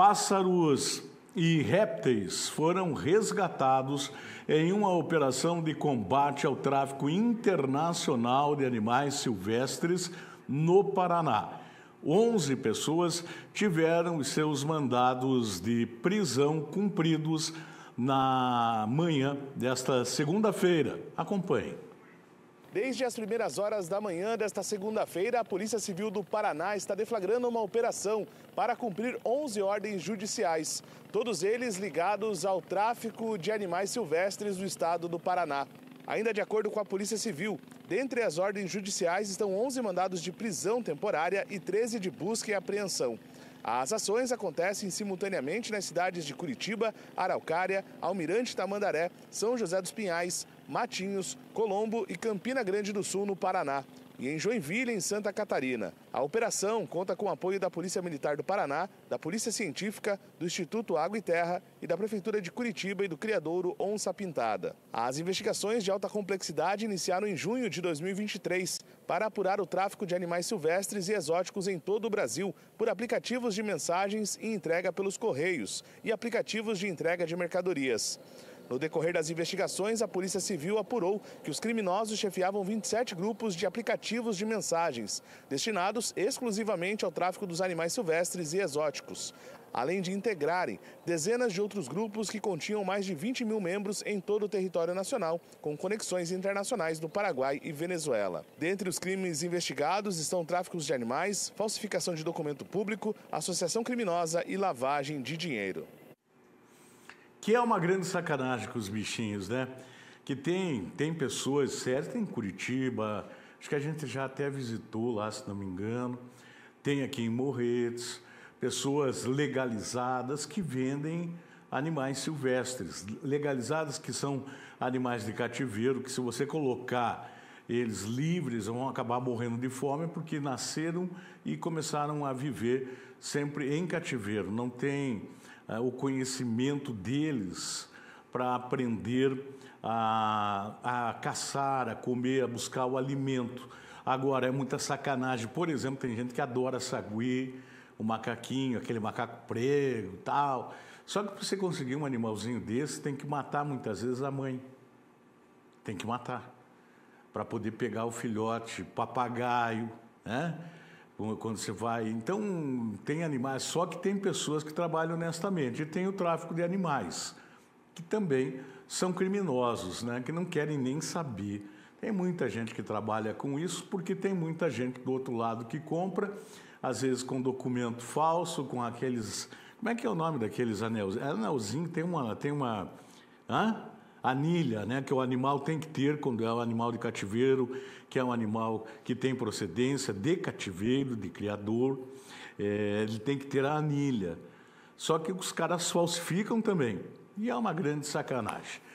Pássaros e répteis foram resgatados em uma operação de combate ao tráfico internacional de animais silvestres no Paraná. 11 pessoas tiveram seus mandados de prisão cumpridos na manhã desta segunda-feira. Acompanhe. Desde as primeiras horas da manhã desta segunda-feira, a Polícia Civil do Paraná está deflagrando uma operação para cumprir 11 ordens judiciais, todos eles ligados ao tráfico de animais silvestres do estado do Paraná. Ainda de acordo com a Polícia Civil, dentre as ordens judiciais estão 11 mandados de prisão temporária e 13 de busca e apreensão. As ações acontecem simultaneamente nas cidades de Curitiba, Araucária, Almirante Tamandaré, São José dos Pinhais, Matinhos, Colombo e Campina Grande do Sul, no Paraná e em Joinville, em Santa Catarina. A operação conta com o apoio da Polícia Militar do Paraná, da Polícia Científica, do Instituto Água e Terra e da Prefeitura de Curitiba e do Criadouro Onça Pintada. As investigações de alta complexidade iniciaram em junho de 2023 para apurar o tráfico de animais silvestres e exóticos em todo o Brasil por aplicativos de mensagens e entrega pelos correios e aplicativos de entrega de mercadorias. No decorrer das investigações, a Polícia Civil apurou que os criminosos chefiavam 27 grupos de aplicativos de mensagens, destinados exclusivamente ao tráfico dos animais silvestres e exóticos, além de integrarem dezenas de outros grupos que continham mais de 20 mil membros em todo o território nacional, com conexões internacionais no Paraguai e Venezuela. Dentre os crimes investigados estão tráficos de animais, falsificação de documento público, associação criminosa e lavagem de dinheiro. Que é uma grande sacanagem com os bichinhos, né? Que tem, tem pessoas certo? É, tem em Curitiba, acho que a gente já até visitou lá, se não me engano, tem aqui em Morretes, pessoas legalizadas que vendem animais silvestres, legalizadas que são animais de cativeiro, que se você colocar eles livres vão acabar morrendo de fome porque nasceram e começaram a viver sempre em cativeiro. Não tem é, o conhecimento deles para aprender a, a caçar, a comer, a buscar o alimento. Agora, é muita sacanagem. Por exemplo, tem gente que adora sagui, o macaquinho, aquele macaco prego tal. Só que para você conseguir um animalzinho desse, tem que matar muitas vezes a mãe. Tem que matar. Para poder pegar o filhote, papagaio, né? quando você vai. Então, tem animais, só que tem pessoas que trabalham honestamente. E tem o tráfico de animais, que também são criminosos, né? que não querem nem saber. Tem muita gente que trabalha com isso, porque tem muita gente do outro lado que compra, às vezes com documento falso, com aqueles. Como é que é o nome daqueles anelzinhos? Anelzinho tem uma. Tem uma hã? anilha, né, que o animal tem que ter quando é um animal de cativeiro, que é um animal que tem procedência de cativeiro, de criador, é, ele tem que ter a anilha. Só que os caras falsificam também, e é uma grande sacanagem.